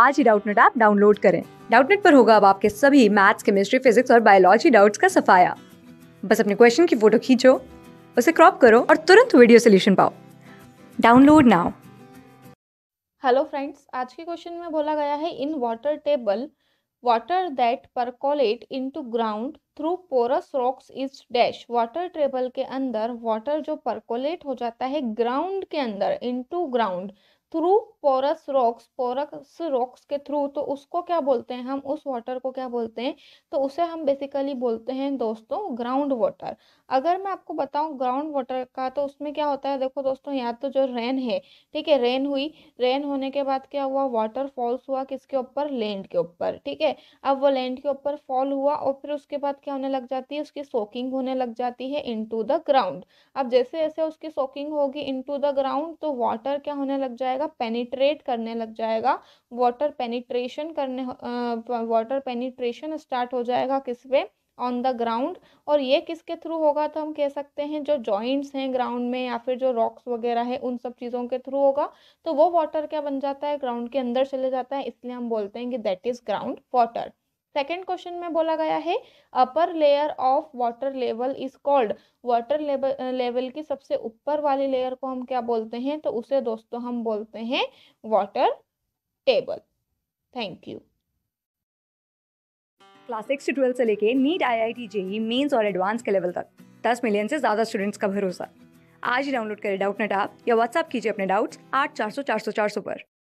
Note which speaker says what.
Speaker 1: आज ही Doubtnut app download करें डाउटनेट पर होगा अब आपके सभी मैथ्स केमिस्ट्री फिजिक्स और बायोलॉजी डाउट्स का सफाया बस अपने क्वेश्चन की फोटो खींचो उसे क्रॉप करो और तुरंत वीडियो सोल्यूशन पाओ डाउनलोड नाउ
Speaker 2: हेलो फ्रेंड्स आज के क्वेश्चन में बोला गया है in water table water that percolate into ground through porous rocks is dash water table के अंदर वाटर जो परकोलेट हो जाता है ग्राउंड के अंदर into ground through porous rocks porous rocks के थ्रू तो उसको क्या बोलते हैं हम उस वाटर को क्या बोलते हैं तो उसे हम बेसिकली बोलते हैं दोस्तों ग्राउंड वाटर अगर मैं आपको बताऊं ग्राउंड वाटर का तो उसमें क्या होता है देखो दोस्तों यहाँ तो जो रेन है ठीक है रेन हुई रेन होने के बाद क्या हुआ वाटर फॉल्स हुआ किसके ऊपर लैंड के ऊपर ठीक है अब वो लैंड के ऊपर फॉल हुआ और फिर उसके बाद क्या होने लग जाती है उसकी सोकिंग होने लग जाती है टू द ग्राउंड अब जैसे जैसे उसकी सोकिंग होगी टू द ग्राउंड तो वाटर क्या होने लग जाएगा जाएगा पेनिट्रेट करने लग जाएगा वाटर पेनिट्रेशन करने वाटर पेनिट्रेशन स्टार्ट हो जाएगा किस पे ऑन द ग्राउंड और ये किसके थ्रू होगा तो हम कह सकते हैं जो जॉइंट्स हैं ग्राउंड में या फिर जो रॉक्स वगैरह है उन सब चीज़ों के थ्रू होगा तो वो वाटर क्या बन जाता है ग्राउंड के अंदर चले जाता है इसलिए हम बोलते हैं कि that is ground water second question में बोला गया है upper layer of water level is called water level की सबसे ऊपर वाली लेयर को हम क्या बोलते हैं तो उसे दोस्तों हम बोलते हैं water table thank you
Speaker 1: class six से ट्वेल्थ से लेके NEET I I T JEE mains और एडवांस के लेवल तक दस मिलियन से ज़्यादा स्टूडेंट्स का भरोसा आज ही डाउनलोड करें डाउट नेट आप या व्हाट्सअप कीजिए अपने डाउट्स आठ चार सौ चार सौ चार सौ पर